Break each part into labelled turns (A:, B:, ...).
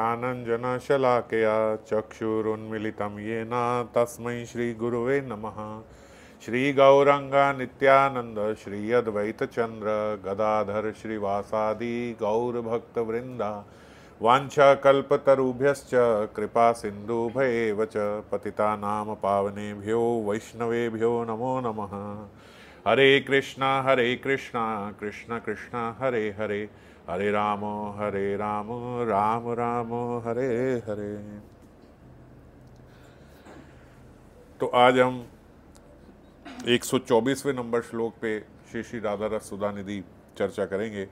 A: कानञ्जनशलाकया चक्षुरुन्मिलितं ये तस्मै श्रीगुरुवे श्रीगुरव नम श्री अद्वैतचन्द्र गदाधर श्रीवासादि गौरभक्तवृन्दा वाञ्छाकल्पतरुभ्यश्च कृपा च पतितानां पावनेभ्यो वैष्णवेभ्यो नमो नमः हरे कृष्ण हरे कृष्ण कृष्ण कृष्ण हरे हरे हरे राम हरे राम राम राम हरे हरे तो आज हम 124वें नंबर श्लोक पे श्री श्री राधा रस सुधा निधि चर्चा करेंगे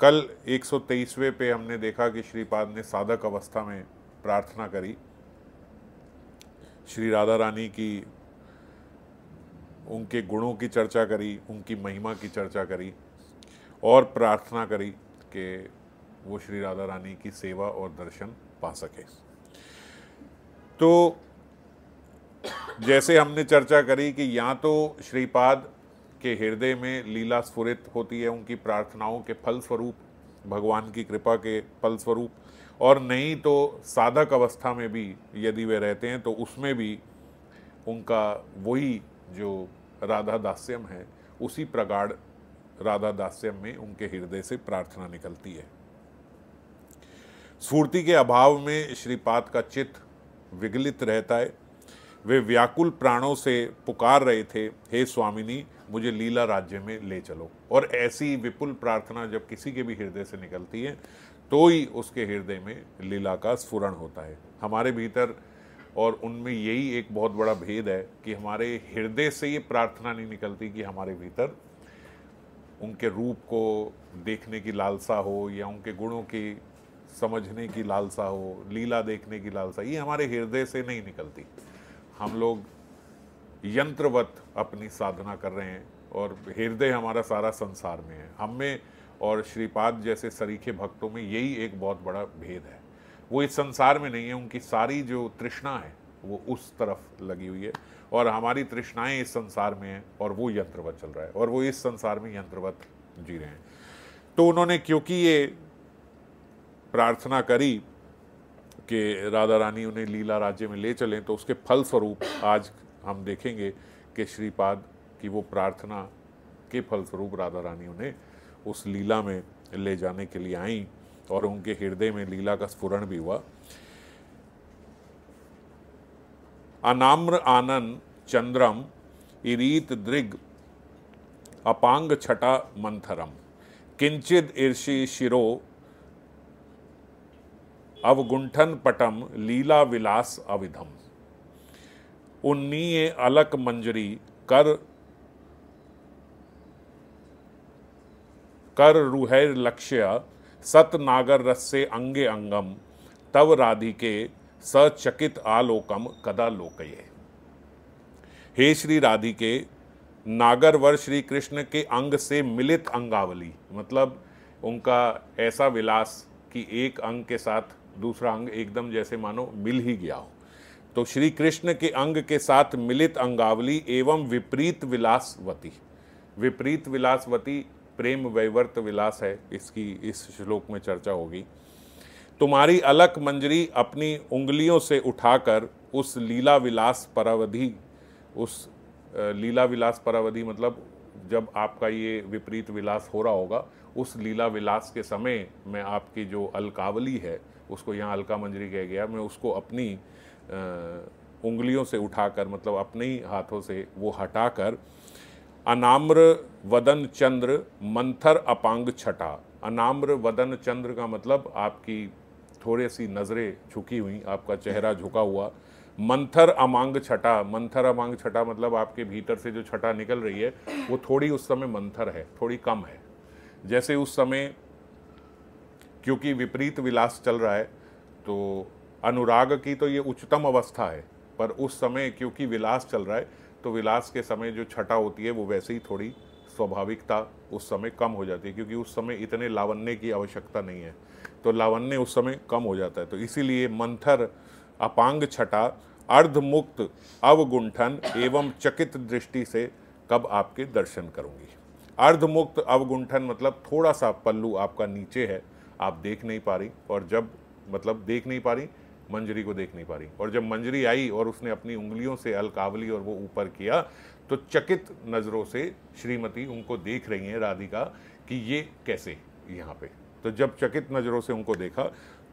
A: कल 123वें पे हमने देखा कि श्रीपाद ने साधक अवस्था में प्रार्थना करी श्री राधा रानी की उनके गुणों की चर्चा करी उनकी महिमा की चर्चा करी और प्रार्थना करी के वो श्री राधा रानी की सेवा और दर्शन पा सके तो जैसे हमने चर्चा करी कि या तो श्रीपाद के हृदय में लीला स्फुरित होती है उनकी प्रार्थनाओं के फल स्वरूप भगवान की कृपा के फल स्वरूप और नहीं तो साधक अवस्था में भी यदि वे रहते हैं तो उसमें भी उनका वही जो राधा दास्यम है उसी प्रगाढ़ राधा दास्यम में उनके हृदय से प्रार्थना निकलती है स्फूर्ति के अभाव में श्रीपाद का चित्त विगलित रहता है वे व्याकुल प्राणों से पुकार रहे थे हे स्वामिनी मुझे लीला राज्य में ले चलो और ऐसी विपुल प्रार्थना जब किसी के भी हृदय से निकलती है तो ही उसके हृदय में लीला का स्फुरण होता है हमारे भीतर और उनमें यही एक बहुत बड़ा भेद है कि हमारे हृदय से ये प्रार्थना नहीं निकलती कि हमारे भीतर उनके रूप को देखने की लालसा हो या उनके गुणों की समझने की लालसा हो लीला देखने की लालसा ये हमारे हृदय से नहीं निकलती हम लोग यंत्रवत अपनी साधना कर रहे हैं और हृदय हमारा सारा संसार में है हम में और श्रीपाद जैसे सरीखे भक्तों में यही एक बहुत बड़ा भेद है वो इस संसार में नहीं है उनकी सारी जो तृष्णा है वो उस तरफ लगी हुई है और हमारी तृष्णाएँ इस संसार में हैं और वो यंत्रवत चल रहा है और वो इस संसार में यंत्रवत जी रहे हैं तो उन्होंने क्योंकि ये प्रार्थना करी कि राधा रानी उन्हें लीला राज्य में ले चलें तो उसके फल स्वरूप आज हम देखेंगे कि श्रीपाद की वो प्रार्थना के फलस्वरूप राधा रानी उन्हें उस लीला में ले जाने के लिए आई और उनके हृदय में लीला का स्फुरन भी हुआ अनाम्र आनन चंद्रम इरीत दृग अपांग छटा मंथरम किंचिद ईर्षि शिरो अवगुंठन पटम लीला विलास अविधम उन्नीय अलक मंजरी कर कर रुहैर लक्ष्य सतनागर नागर से अंगे अंगम तव राधिके सचकित आलोकम कदा लोकये हे श्री राधिके नागरवर श्री कृष्ण के अंग से मिलित अंगावली मतलब उनका ऐसा विलास कि एक अंग के साथ दूसरा अंग एकदम जैसे मानो मिल ही गया हो तो श्री कृष्ण के अंग के साथ मिलित अंगावली एवं विपरीत विलासवती विपरीत विलासवती प्रेम वैवर्त विलास है इसकी इस श्लोक में चर्चा होगी तुम्हारी अलक मंजरी अपनी उंगलियों से उठाकर उस लीला विलास परावधि उस लीला विलास परावधि मतलब जब आपका ये विपरीत विलास हो रहा होगा उस लीला विलास के समय में आपकी जो अलकावली है उसको यहाँ अलका मंजरी कह गया मैं उसको अपनी उंगलियों से उठाकर मतलब अपने ही हाथों से वो हटाकर अनाम्र वदन चंद्र मंथर अपांग छटा अनाम्र वदन चंद्र का मतलब आपकी थोड़े सी नज़रें झुकी हुई आपका चेहरा झुका हुआ मंथर अमांग छटा मंथर अमांग छटा मतलब आपके भीतर से जो छटा निकल रही है वो थोड़ी उस समय मंथर है थोड़ी कम है जैसे उस समय क्योंकि विपरीत विलास चल रहा है तो अनुराग की तो ये उच्चतम अवस्था है पर उस समय क्योंकि विलास चल रहा है तो विलास के समय जो छटा होती है वो वैसे ही थोड़ी स्वाभाविकता उस समय कम हो जाती है क्योंकि उस समय इतने लावण्य की आवश्यकता नहीं है तो लावण्य उस समय कम हो जाता है तो इसीलिए मंथर अपांग छटा अर्धमुक्त अवगुंठन एवं चकित दृष्टि से कब आपके दर्शन करूंगी अर्धमुक्त अवगुंठन मतलब थोड़ा सा पल्लू आपका नीचे है आप देख नहीं पा रही और जब मतलब देख नहीं पा रही मंजरी को देख नहीं पा रही और जब मंजरी आई और उसने अपनी उंगलियों से अलकावली और वो ऊपर किया तो चकित नज़रों से श्रीमती उनको देख रही हैं राधिका कि ये कैसे यहाँ पे तो जब चकित नज़रों से उनको देखा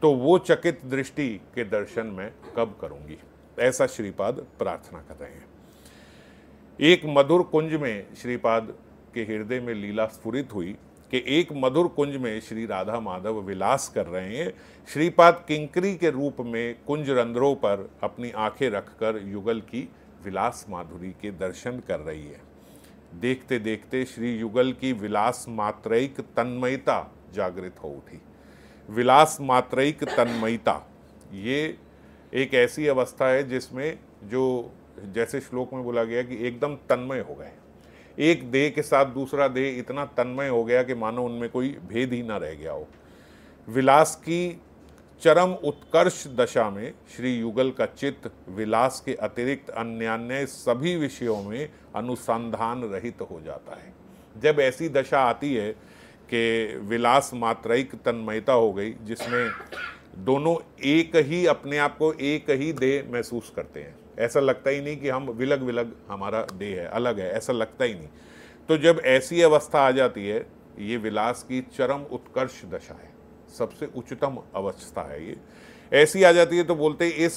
A: तो वो चकित दृष्टि के दर्शन में कब करूंगी ऐसा श्रीपाद प्रार्थना कर रहे हैं एक मधुर कुंज में श्रीपाद के हृदय में लीला स्फुरित हुई कि एक मधुर कुंज में श्री राधा माधव विलास कर रहे हैं श्रीपाद किंकरी के रूप में कुंज रंध्रों पर अपनी आंखें रखकर युगल की विलास माधुरी के दर्शन कर रही है देखते देखते श्री युगल की विलास मात्रिक तन्मयता जागृत हो उठी विलास मात्रिक तन्मयता ये एक ऐसी अवस्था है जिसमें जो जैसे श्लोक में बोला गया कि एकदम तन्मय हो गए एक देह के साथ दूसरा देह इतना तन्मय हो गया कि मानो उनमें कोई भेद ही ना रह गया हो विलास की चरम उत्कर्ष दशा में श्री युगल का चित्त विलास के अतिरिक्त अन्यान्य सभी विषयों में अनुसंधान रहित हो जाता है जब ऐसी दशा आती है के विलास मात्रिक तन्मयता हो गई जिसमें दोनों एक ही अपने आप को एक ही देह महसूस करते हैं ऐसा लगता ही नहीं कि हम विलग विलग हमारा देह है अलग है ऐसा लगता ही नहीं तो जब ऐसी अवस्था आ जाती है ये विलास की चरम उत्कर्ष दशा है सबसे उच्चतम अवस्था है ये ऐसी आ जाती है तो बोलते इस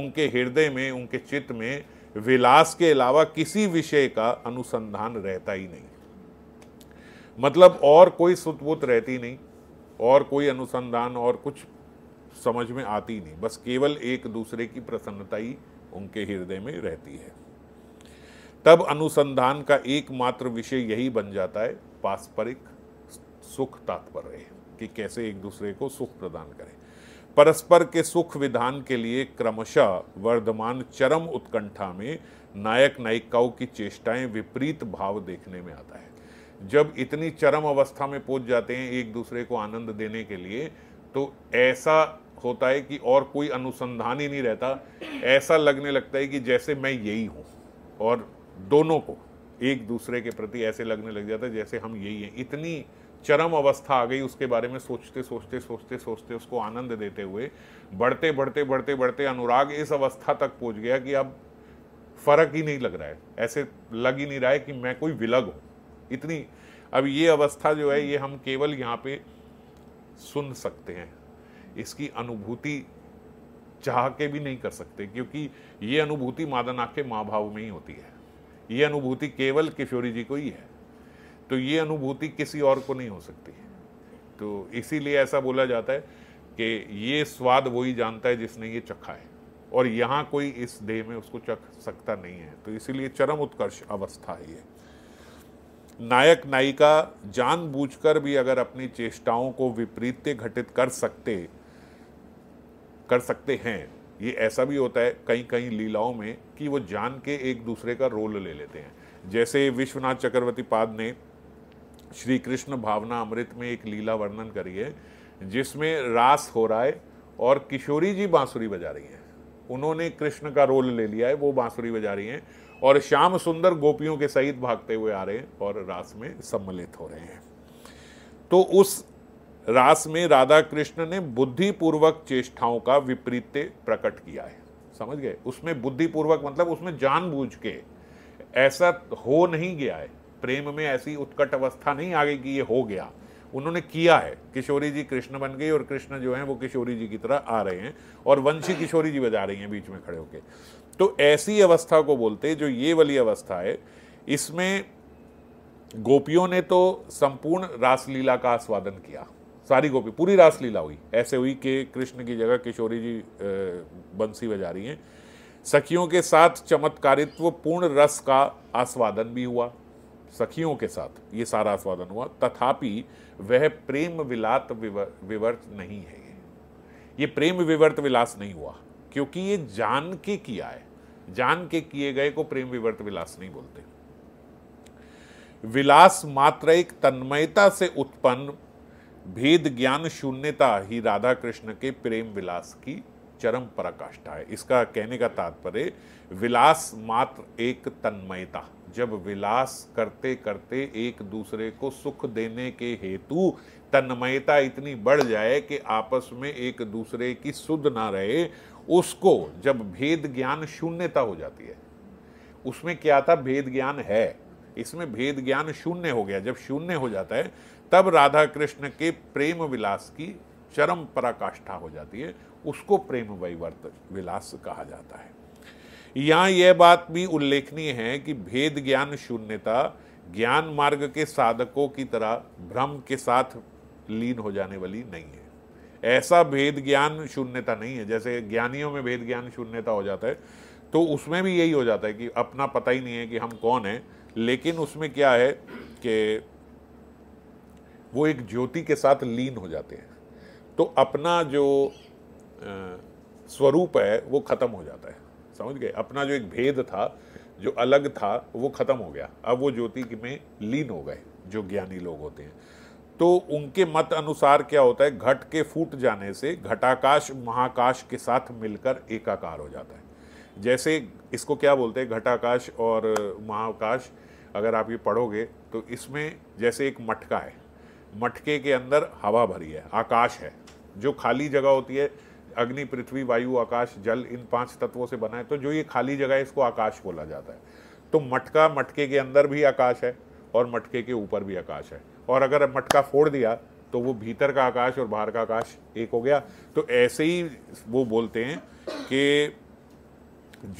A: उनके हृदय में उनके चित्त में विलास के अलावा किसी विषय का अनुसंधान रहता ही नहीं मतलब और कोई सुतबुत रहती नहीं और कोई अनुसंधान और कुछ समझ में आती नहीं बस केवल एक दूसरे की प्रसन्नता ही उनके हृदय में रहती है तब अनुसंधान का एकमात्र विषय यही बन जाता है पारस्परिक सुख तात्पर्य कि कैसे एक दूसरे को सुख प्रदान करें परस्पर के सुख विधान के लिए क्रमशः वर्धमान चरम उत्कंठा में नायक नायिकाओं की चेष्टाएं विपरीत भाव देखने में आता है जब इतनी चरम अवस्था में पहुंच जाते हैं एक दूसरे को आनंद देने के लिए तो ऐसा होता है कि और कोई अनुसंधान ही नहीं रहता ऐसा लगने लगता है कि जैसे मैं यही हूँ और दोनों को एक दूसरे के प्रति ऐसे लगने लग जाता है जैसे हम यही हैं इतनी चरम अवस्था आ गई उसके बारे में सोचते सोचते सोचते सोचते उसको आनंद देते हुए बढ़ते बढ़ते बढ़ते बढ़ते अनुराग इस अवस्था तक पहुंच गया कि अब फर्क ही नहीं लग रहा है ऐसे लग ही नहीं रहा है कि मैं कोई विलग हूँ इतनी अब ये अवस्था जो है ये हम केवल यहाँ पे सुन सकते हैं इसकी अनुभूति चाह के भी नहीं कर सकते क्योंकि ये अनुभूति मादना के माँ भाव में ही होती है ये अनुभूति केवल किशोरी जी को ही है तो ये अनुभूति किसी और को नहीं हो सकती तो इसीलिए ऐसा बोला जाता है कि ये स्वाद वही जानता है जिसने ये चखा है और यहाँ कोई इस देह में उसको चख सकता नहीं है तो इसीलिए चरम उत्कर्ष अवस्था है ये नायक नायिका जानबूझकर भी अगर अपनी चेष्टाओं को विपरीत घटित कर सकते कर सकते हैं ये ऐसा भी होता है कई कई लीलाओं में कि वो जान के एक दूसरे का रोल ले लेते हैं जैसे विश्वनाथ चक्रवर्ती पाद ने श्री कृष्ण भावना अमृत में एक लीला वर्णन करी है जिसमें रास हो रहा है और किशोरी जी बांसुरी बजा रही हैं उन्होंने कृष्ण का रोल ले लिया है वो बांसुरी बजा रही हैं और श्याम सुंदर गोपियों के सहित भागते हुए आ रहे हैं और रास में सम्मिलित हो रहे हैं तो उस रास में राधा कृष्ण ने बुद्धिपूर्वक चेष्टाओं का विपरीत प्रकट किया है समझ गए उसमें बुद्धिपूर्वक मतलब उसमें जानबूझ के ऐसा हो नहीं गया है प्रेम में ऐसी उत्कट अवस्था नहीं आ गई कि ये हो गया उन्होंने किया है किशोरी जी कृष्ण बन गई और कृष्ण जो हैं वो किशोरी जी की तरह आ रहे हैं और वंशी किशोरी जी बजा रही हैं बीच में खड़े होकर तो ऐसी अवस्था को बोलते जो ये वाली अवस्था है इसमें गोपियों ने तो संपूर्ण रासलीला का आस्वादन किया सारी गोपी पूरी रासलीला हुई ऐसे हुई कि कृष्ण की जगह किशोरी जी बंसी बजा रही हैं सखियों के साथ चमत्कारित्व पूर्ण रस का आस्वादन भी हुआ सखियों के साथ ये सारा आस्वादन हुआ तथापि वह प्रेम विलात विवर्त नहीं है ये प्रेम विवर्त विलास नहीं हुआ क्योंकि ये जान के किया है जान के किए गए को प्रेम विवर्त विलास नहीं बोलते विलास मात्र एक तन्मयता से उत्पन्न भेद ज्ञान शून्यता ही राधा कृष्ण के प्रेम विलास की चरम पराकाष्ठा है इसका कहने का तात्पर्य विलास मात्र एक तन्मयता जब विलास करते करते एक दूसरे को सुख देने के हेतु तन्मयता इतनी बढ़ जाए कि आपस में एक दूसरे की सुध ना रहे उसको जब भेद ज्ञान शून्यता हो जाती है उसमें क्या था भेद ज्ञान है इसमें भेद ज्ञान शून्य हो गया जब शून्य हो जाता है तब राधा कृष्ण के प्रेम विलास की चरम पराकाष्ठा हो जाती है उसको प्रेम वैवर्त विलास कहा जाता है यहां यह बात भी उल्लेखनीय है कि भेद ज्ञान शून्यता ज्ञान मार्ग के साधकों की तरह भ्रम के साथ लीन हो जाने वाली नहीं है ऐसा भेद ज्ञान शून्यता नहीं है जैसे ज्ञानियों में भेद ज्ञान शून्यता हो जाता है तो उसमें भी यही हो जाता है कि अपना पता ही नहीं है कि हम कौन हैं लेकिन उसमें क्या है कि वो एक ज्योति के साथ लीन हो जाते हैं तो अपना जो स्वरूप है वो ख़त्म हो जाता है समझ गए अपना जो एक भेद था जो अलग था वो ख़त्म हो गया अब वो ज्योति में लीन हो गए जो ज्ञानी लोग होते हैं तो उनके मत अनुसार क्या होता है घट के फूट जाने से घटाकाश महाकाश के साथ मिलकर एकाकार हो जाता है जैसे इसको क्या बोलते हैं घटाकाश और महाकाश अगर आप ये पढ़ोगे तो इसमें जैसे एक मटका है मटके के अंदर हवा भरी है आकाश है जो खाली जगह होती है अग्नि पृथ्वी वायु आकाश जल इन पांच तत्वों से बना है तो जो ये खाली जगह है इसको आकाश बोला जाता है तो मटका मटके के अंदर भी आकाश है और मटके के ऊपर भी आकाश है और अगर मटका फोड़ दिया तो वो भीतर का आकाश और बाहर का आकाश एक हो गया तो ऐसे ही वो बोलते हैं कि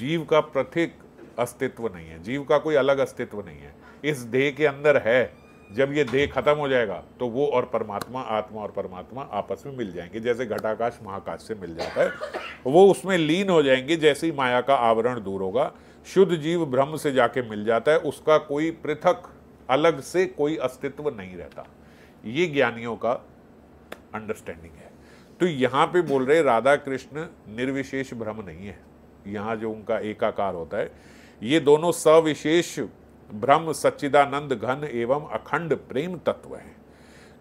A: जीव का प्रथिक अस्तित्व नहीं है जीव का कोई अलग अस्तित्व नहीं है इस देह के अंदर है जब ये देह खत्म हो जाएगा तो वो और परमात्मा आत्मा और परमात्मा आपस में मिल जाएंगे जैसे घटाकाश महाकाश से मिल जाता है वो उसमें लीन हो जाएंगे जैसे ही माया का आवरण दूर होगा शुद्ध जीव ब्रह्म से जाके मिल जाता है उसका कोई पृथक अलग से कोई अस्तित्व नहीं रहता ये ज्ञानियों का अंडरस्टैंडिंग है तो यहाँ पे बोल रहे राधा कृष्ण निर्विशेष भ्रम नहीं है यहाँ जो उनका एकाकार होता है ये दोनों सविशेष ब्रह्म सच्चिदानंद घन एवं अखंड प्रेम तत्व हैं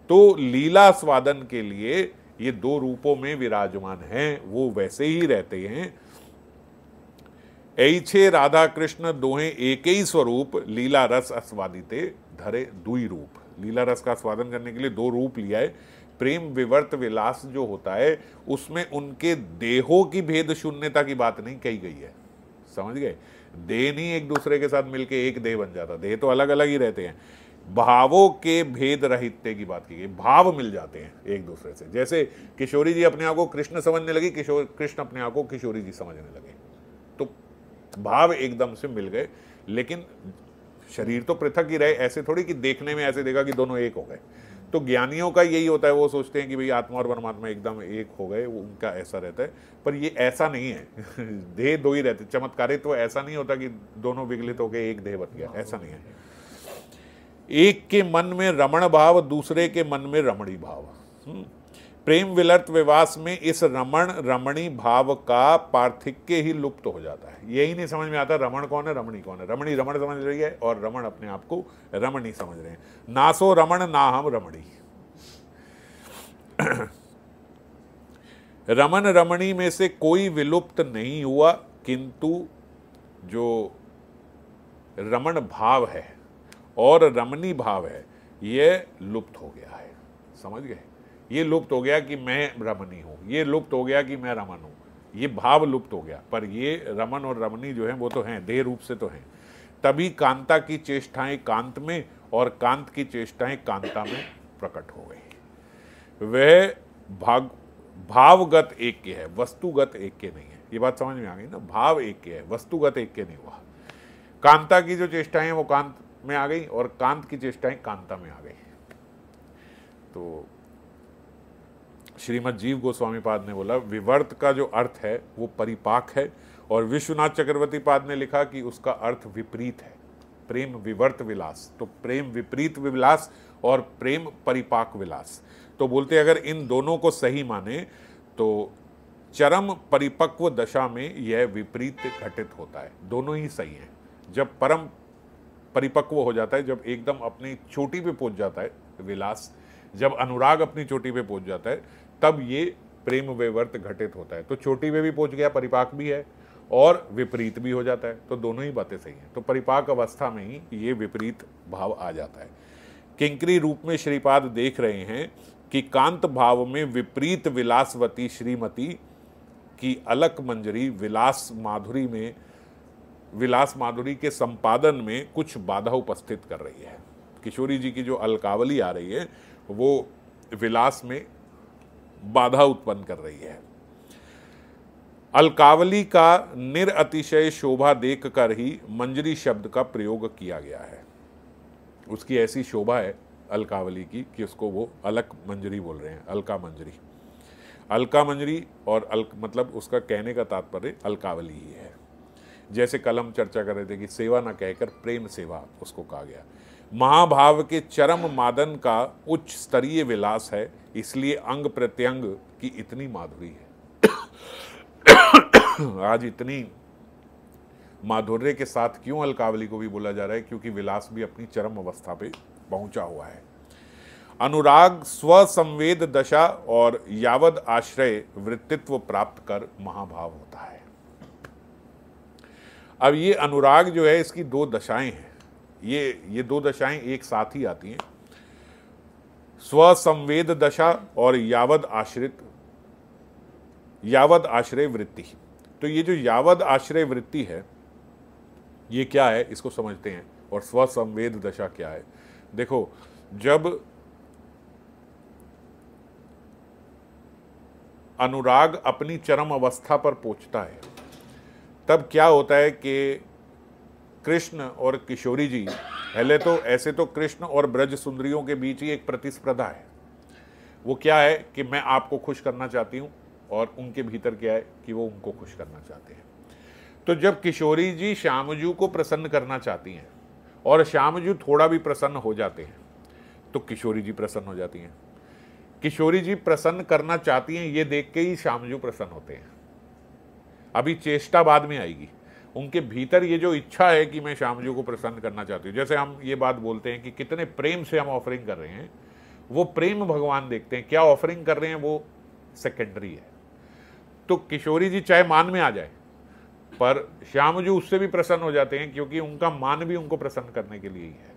A: तो लीला स्वादन के लिए ये दो रूपों में विराजमान हैं वो वैसे ही रहते हैं ऐसे राधा कृष्ण दोहे एक ही स्वरूप लीला रस आस्वादिते धरे दुई रूप लीला रस का स्वादन करने के लिए दो रूप लिया है प्रेम विवर्त विलास जो होता है उसमें उनके देहों की भेद शून्यता की बात नहीं कही गई है समझ गए देह नहीं एक दूसरे के साथ मिलके एक देह बन जाता देह तो अलग अलग ही रहते हैं भावों के भेद रहित्य की बात की गई भाव मिल जाते हैं एक दूसरे से जैसे किशोरी जी अपने आप को कृष्ण समझने लगी किशोर कृष्ण अपने आप को किशोरी जी समझने लगे भाव एकदम से मिल गए लेकिन शरीर तो पृथक ही रहे ऐसे थोड़ी कि देखने में ऐसे देखा कि दोनों एक हो गए तो ज्ञानियों का यही होता है वो सोचते हैं कि भाई आत्मा और परमात्मा एकदम एक हो गए उनका ऐसा रहता है पर ये ऐसा नहीं है देह दो ही रहते चमत्कारित तो ऐसा नहीं होता कि दोनों विगलित हो गए एक देह बन गया हाँ, ऐसा नहीं तो है एक के मन में रमण भाव दूसरे के मन में रमणी भाव हम्म। प्रेम विलर्त विवास में इस रमण रमणी भाव का पार्थिक्य ही लुप्त तो हो जाता है यही नहीं समझ में आता रमण कौन है रमणी कौन है रमणी रमण समझ रही है और रमण अपने आप को रमणी समझ रहे हैं नासो रमण ना हम रमणी रमन रमणी में से कोई विलुप्त नहीं हुआ किंतु जो रमण भाव है और रमणी भाव है यह लुप्त हो गया है समझ गए ये लुप्त हो गया कि मैं रमनी हूँ ये लुप्त हो गया कि मैं रमन हूँ ये भाव लुप्त हो गया पर ये रमन और रमनी जो है वो तो हैं देह रूप से तो हैं तभी कांता की चेष्टाएं कांत में और कांत की चेष्टाएं कांता में प्रकट हो गई वह भाग भावगत एक के है वस्तुगत एक के नहीं है ये बात समझ में आ गई ना भाव एक के है वस्तुगत एक के नहीं हुआ कांता की जो चेष्टाएं वो कांत में आ गई और कांत की चेष्टाएं कांता में आ गई तो श्रीमद जीव गोस्वामी पाद ने बोला विवर्त का जो अर्थ है वो परिपाक है और विश्वनाथ चक्रवर्ती पाद ने लिखा कि उसका अर्थ विपरीत है प्रेम विवर्त विलास तो प्रेम विपरीत विलास और प्रेम परिपाक विलास तो बोलते अगर इन दोनों को सही माने तो चरम परिपक्व दशा में यह विपरीत घटित होता है दोनों ही सही हैं जब परम परिपक्व हो जाता है जब एकदम अपनी चोटी पे पहुंच जाता है विलास जब अनुराग अपनी चोटी पे पहुंच जाता है तब ये प्रेम वेवर्त घटित होता है तो छोटी में भी पहुंच गया परिपाक भी है और विपरीत भी हो जाता है तो दोनों ही बातें सही हैं तो परिपाक अवस्था में ही ये विपरीत भाव आ जाता है किंकरी रूप में श्रीपाद देख रहे हैं कि कांत भाव में विपरीत विलासवती श्रीमती की अलक मंजरी विलास माधुरी में विलास माधुरी के संपादन में कुछ बाधा उपस्थित कर रही है किशोरी जी की जो अलकावली आ रही है वो विलास में बाधा उत्पन्न कर रही है अलकावली का निरअतिशय शोभा देखकर ही मंजरी शब्द का प्रयोग किया गया है उसकी ऐसी शोभा है अलकावली की कि उसको वो अलक मंजरी बोल रहे हैं अलका मंजरी अलका मंजरी और अलक मतलब उसका कहने का तात्पर्य अलकावली ही है जैसे कलम चर्चा कर रहे थे कि सेवा ना कहकर प्रेम सेवा उसको कहा गया महाभाव के चरम मादन का उच्च स्तरीय विलास है इसलिए अंग प्रत्यंग की इतनी माधुरी है आज इतनी माधुर्य के साथ क्यों अलकावली को भी बोला जा रहा है क्योंकि विलास भी अपनी चरम अवस्था पे पहुंचा हुआ है अनुराग स्वसंवेद दशा और यावद आश्रय वृत्तित्व प्राप्त कर महाभाव होता है अब ये अनुराग जो है इसकी दो दशाएं हैं ये ये दो दशाएं एक साथ ही आती हैं स्वसंवेद दशा और यावद आश्रित यावद आश्रय वृत्ति तो ये जो यावद आश्रय वृत्ति है ये क्या है इसको समझते हैं और स्वसंवेद दशा क्या है देखो जब अनुराग अपनी चरम अवस्था पर पहुंचता है तब क्या होता है कि कृष्ण और किशोरी जी पहले तो ऐसे तो कृष्ण और ब्रज सुंदरियों के बीच ही एक प्रतिस्पर्धा है वो क्या है कि मैं आपको खुश करना चाहती हूँ और उनके भीतर क्या है कि वो उनको खुश करना चाहते हैं तो जब किशोरी जी श्यामजू को प्रसन्न करना चाहती हैं और श्यामजू थोड़ा भी प्रसन्न हो जाते हैं तो किशोरी जी प्रसन्न हो जाती हैं किशोरी जी प्रसन्न करना चाहती हैं ये देख के ही श्यामजू प्रसन्न होते हैं अभी चेष्टा बाद में आएगी उनके भीतर ये जो इच्छा है कि मैं श्याम जी को प्रसन्न करना चाहती हूँ जैसे हम ये बात बोलते हैं कि कितने प्रेम से हम ऑफरिंग कर रहे हैं वो प्रेम भगवान देखते हैं क्या ऑफरिंग कर रहे हैं वो सेकेंडरी है तो किशोरी जी चाहे मान में आ जाए पर श्याम जी उससे भी प्रसन्न हो जाते हैं क्योंकि उनका मान भी उनको प्रसन्न करने के लिए ही है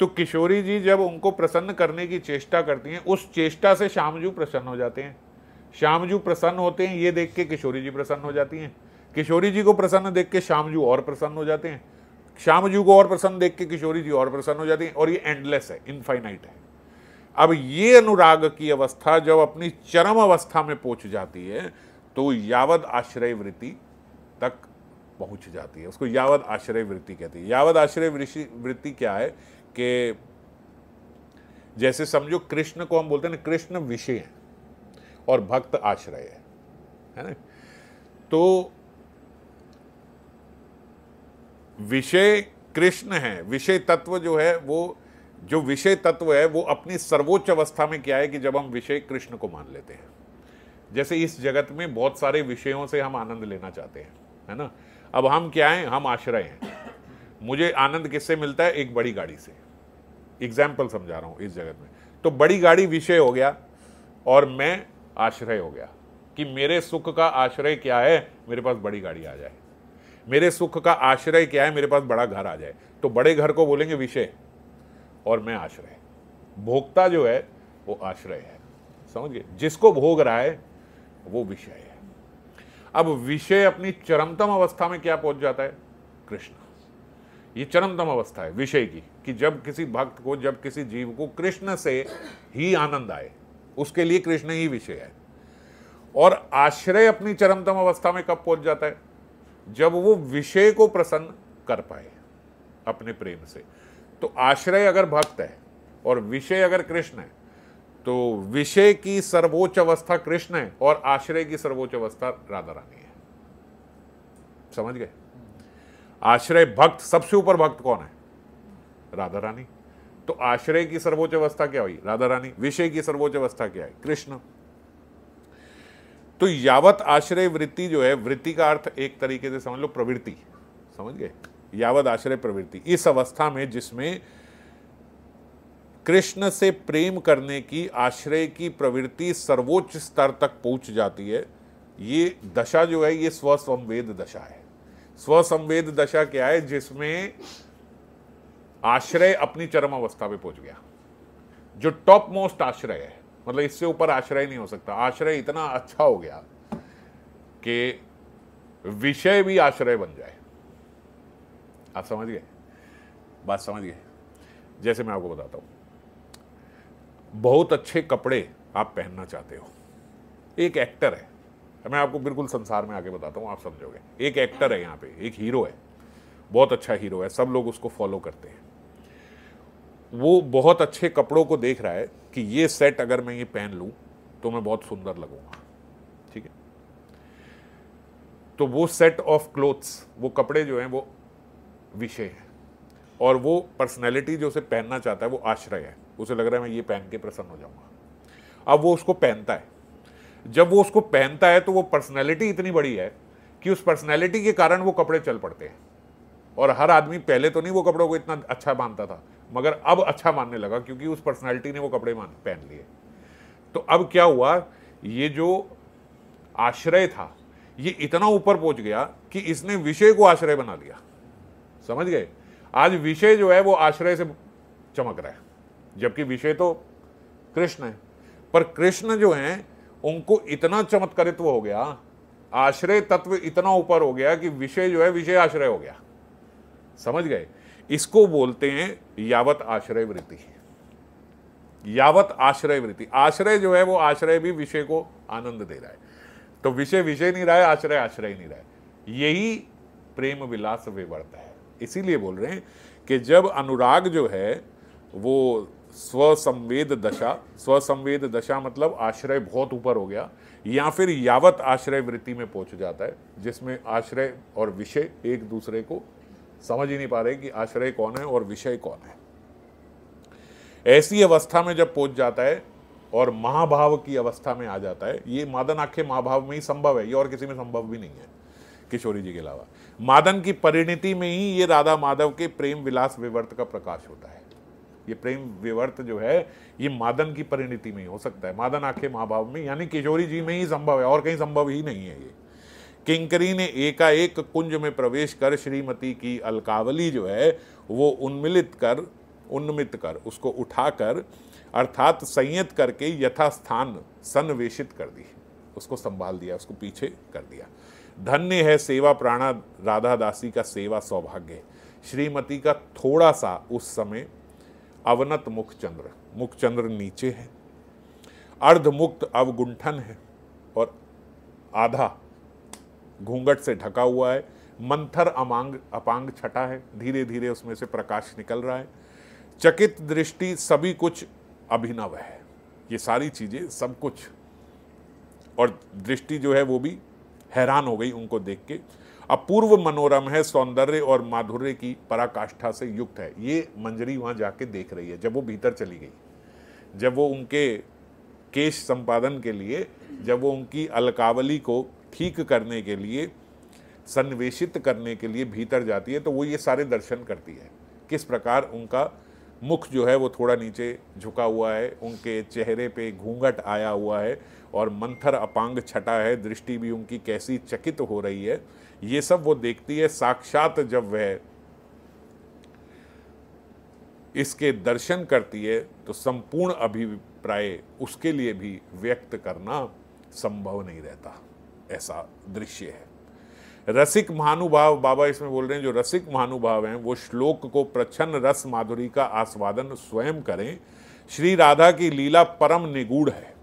A: तो किशोरी जी जब उनको प्रसन्न करने की चेष्टा करती हैं उस चेष्टा से श्यामजू प्रसन्न हो जाते हैं श्यामजू प्रसन्न होते हैं ये देख के किशोरी जी प्रसन्न हो जाती हैं किशोरी जी को प्रसन्न देख के श्यामजू और प्रसन्न हो जाते हैं श्यामजू को और प्रसन्न देख के किशोरी जी और प्रसन्न हो जाते हैं और ये एंडलेस है इनफाइनाइट है अब ये अनुराग की अवस्था जब अपनी चरम अवस्था में पहुंच जाती है तो यावद आश्रय वृत्ति तक पहुंच जाती है उसको यावद आश्रय वृत्ति कहती है यावद आश्रय वृत्ति क्या है कि जैसे समझो कृष्ण को हम बोलते हैं कृष्ण विषय है और भक्त आश्रय है है ना तो विषय कृष्ण है विषय तत्व जो है वो जो विषय तत्व है वो अपनी सर्वोच्च अवस्था में क्या है कि जब हम विषय कृष्ण को मान लेते हैं जैसे इस जगत में बहुत सारे विषयों से हम आनंद लेना चाहते हैं है ना अब हम क्या हैं हम आश्रय हैं मुझे आनंद किससे मिलता है एक बड़ी गाड़ी से एग्जाम्पल समझा रहा हूँ इस जगत में तो बड़ी गाड़ी विषय हो गया और मैं आश्रय हो गया कि मेरे सुख का आश्रय क्या है मेरे पास बड़ी गाड़ी आ जाए मेरे सुख का आश्रय क्या है मेरे पास बड़ा घर आ जाए तो बड़े घर को बोलेंगे विषय और मैं आश्रय भोक्ता जो है वो आश्रय है समझ गए जिसको भोग रहा है वो विषय है अब विषय अपनी चरमतम अवस्था में क्या पहुंच जाता है कृष्ण ये चरमतम अवस्था है विषय की कि जब किसी भक्त को जब किसी जीव को कृष्ण से ही आनंद आए उसके लिए कृष्ण ही विषय है और आश्रय अपनी चरमतम अवस्था में कब पहुंच जाता है जब वो विषय को प्रसन्न कर पाए अपने प्रेम से तो आश्रय अगर भक्त है और विषय अगर कृष्ण है तो विषय की सर्वोच्च अवस्था कृष्ण है और आश्रय की सर्वोच्च अवस्था राधा रानी है समझ गए आश्रय भक्त सबसे ऊपर भक्त कौन है राधा रानी तो आश्रय की सर्वोच्च अवस्था क्या हुई राधा रानी विषय की सर्वोच्च अवस्था क्या है कृष्ण तो यावत आश्रय वृत्ति जो है वृत्ति का अर्थ एक तरीके से समझ लो प्रवृत्ति समझ गए यावत आश्रय प्रवृत्ति इस अवस्था में जिसमें कृष्ण से प्रेम करने की आश्रय की प्रवृत्ति सर्वोच्च स्तर तक पहुंच जाती है ये दशा जो है ये स्वसंवेद दशा है स्वसंवेद दशा क्या है जिसमें आश्रय अपनी चरम अवस्था पे पहुंच गया जो टॉप मोस्ट आश्रय है मतलब इससे ऊपर आश्रय नहीं हो सकता आश्रय इतना अच्छा हो गया कि विषय भी आश्रय बन जाए आप समझ गए बात समझ गए जैसे मैं आपको बताता हूं बहुत अच्छे कपड़े आप पहनना चाहते हो एक एक्टर है मैं आपको बिल्कुल संसार में आके बताता हूँ आप समझोगे एक एक्टर है यहाँ पे एक हीरो है बहुत अच्छा हीरो है सब लोग उसको फॉलो करते हैं वो बहुत अच्छे कपड़ों को देख रहा है कि ये सेट अगर मैं ये पहन लूँ तो मैं बहुत सुंदर लगूंगा ठीक है तो वो सेट ऑफ क्लोथ्स वो कपड़े जो हैं वो विषय है और वो पर्सनैलिटी जो उसे पहनना चाहता है वो आश्रय है उसे लग रहा है मैं ये पहन के प्रसन्न हो जाऊंगा अब वो उसको पहनता है जब वो उसको पहनता है तो वो पर्सनैलिटी इतनी बड़ी है कि उस पर्सनैलिटी के कारण वो कपड़े चल पड़ते हैं और हर आदमी पहले तो नहीं वो कपड़ों को इतना अच्छा मानता था मगर अब अच्छा मानने लगा क्योंकि उस पर्सनैलिटी ने वो कपड़े मान पहन लिए तो अब क्या हुआ ये जो आश्रय था ये इतना ऊपर पहुंच गया कि इसने विषय को आश्रय बना लिया समझ गए आज विषय जो है वो आश्रय से चमक रहा है जबकि विषय तो कृष्ण है पर कृष्ण जो हैं उनको इतना चमत्कारित्व हो गया आश्रय तत्व इतना ऊपर हो गया कि विषय जो है विषय आश्रय हो गया समझ गए इसको बोलते हैं यावत आश्रय वृत्ति यावत आश्रय वृत्ति आश्रय जो है वो आश्रय भी विषय को आनंद दे रहा है तो विषय विषय नहीं रहा है आश्रय आश्रय नहीं रहा है यही प्रेम विलास विवर्त है इसीलिए बोल रहे हैं कि जब अनुराग जो है वो स्वसंवेद दशा स्वसंवेद दशा मतलब आश्रय बहुत ऊपर हो गया या फिर यावत आश्रय वृत्ति में पहुंच जाता है जिसमें आश्रय और विषय एक दूसरे को समझ ही नहीं पा रहे कि आश्रय कौन है और विषय कौन है ऐसी अवस्था में जब पहुंच जाता है और महाभाव की अवस्था में आ जाता है ये मादन आखे महाभाव में ही संभव है ये और किसी में संभव भी नहीं है किशोरी जी के अलावा मादन की परिणति में ही ये राधा माधव के प्रेम विलास विवर्त का प्रकाश होता है ये प्रेम विवर्त जो है ये मादन की परिणति में ही हो सकता है मादन आखे महाभाव में यानी किशोरी जी में ही संभव है और कहीं संभव ही नहीं है ये किंकरी ने एकाएक कुंज में प्रवेश कर श्रीमती की अलकावली जो है वो उन्मिलित कर उन्मित कर उसको उठाकर अर्थात संयत करके यथास्थान सन्वेषित कर दी उसको संभाल दिया उसको पीछे कर दिया धन्य है सेवा प्राणा राधा दासी का सेवा सौभाग्य श्रीमती का थोड़ा सा उस समय अवनत मुखचंद्र मुखचंद्र नीचे है अर्धमुक्त अवगुंठन है और आधा घूंघट से ढका हुआ है मंथर अमांग अपांग छटा है धीरे धीरे उसमें से प्रकाश निकल रहा है चकित दृष्टि सभी कुछ अभिनव है ये सारी चीज़ें सब कुछ और दृष्टि जो है वो भी हैरान हो गई उनको देख के अपूर्व मनोरम है सौंदर्य और माधुर्य की पराकाष्ठा से युक्त है ये मंजरी वहां जाके देख रही है जब वो भीतर चली गई जब वो उनके केश संपादन के लिए जब वो उनकी अलकावली को ठीक करने के लिए सन्निवेशित करने के लिए भीतर जाती है तो वो ये सारे दर्शन करती है किस प्रकार उनका मुख जो है वो थोड़ा नीचे झुका हुआ है उनके चेहरे पे घूंघट आया हुआ है और मंथर अपांग छटा है दृष्टि भी उनकी कैसी चकित हो रही है ये सब वो देखती है साक्षात जब वह इसके दर्शन करती है तो संपूर्ण अभिप्राय उसके लिए भी व्यक्त करना संभव नहीं रहता ऐसा दृश्य है रसिक महानुभाव बाबा इसमें बोल रहे हैं जो रसिक महानुभाव हैं वो श्लोक को प्रच्छन्न रस माधुरी का आस्वादन स्वयं करें श्री राधा की लीला परम निगूढ़ है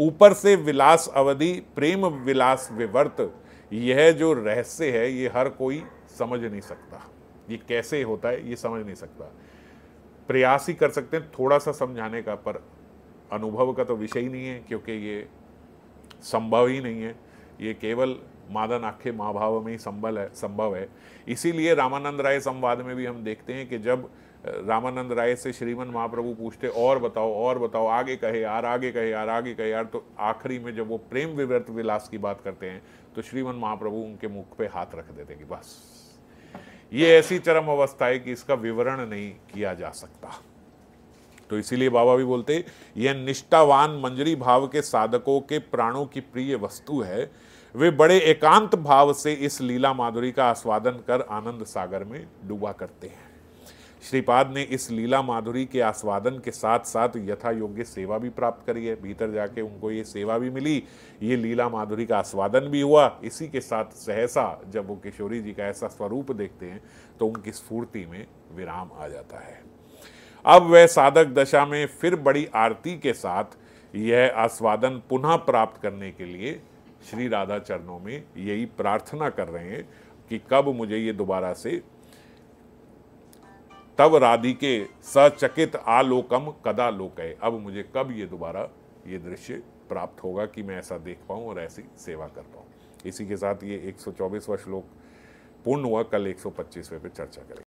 A: ऊपर से विलास अवधि प्रेम विलास विवर्त यह जो रहस्य है ये हर कोई समझ नहीं सकता ये कैसे होता है ये समझ नहीं सकता प्रयास ही कर सकते हैं थोड़ा सा समझाने का पर अनुभव का तो विषय ही नहीं है क्योंकि ये संभव ही नहीं है ये केवल मादन आखे महाभाव में ही संबल है संभव है इसीलिए रामानंद राय संवाद में भी हम देखते हैं कि जब रामानंद राय से श्रीमन महाप्रभु पूछते और बताओ और बताओ आगे कहे यार आगे कहे यार आगे कहे यार तो आखिरी में जब वो प्रेम विव्रत विलास की बात करते हैं तो श्रीमन महाप्रभु उनके मुख पे हाथ रख देते कि बस ये ऐसी चरम अवस्था है कि इसका विवरण नहीं किया जा सकता तो इसीलिए बाबा भी बोलते यह निष्ठावान मंजरी भाव के साधकों के प्राणों की प्रिय वस्तु है वे बड़े एकांत भाव से इस लीला माधुरी का आस्वादन कर आनंद सागर में डूबा करते हैं श्रीपाद ने इस लीला माधुरी के आस्वादन के साथ साथ यथा योग्य सेवा भी प्राप्त करी है भीतर जाके उनको ये सेवा भी मिली ये लीला माधुरी का आस्वादन भी हुआ इसी के साथ सहसा जब वो किशोरी जी का ऐसा स्वरूप देखते हैं तो उनकी स्फूर्ति में विराम आ जाता है अब वह साधक दशा में फिर बड़ी आरती के साथ यह आस्वादन पुनः प्राप्त करने के लिए श्री राधा चरणों में यही प्रार्थना कर रहे हैं कि कब मुझे ये दोबारा से तब राधी के सचकित आलोकम कदा लोक है अब मुझे कब ये दोबारा ये दृश्य प्राप्त होगा कि मैं ऐसा देख पाऊँ और ऐसी सेवा कर पाऊँ इसी के साथ ये 124वां श्लोक पूर्ण हुआ कल 125वें पे चर्चा करें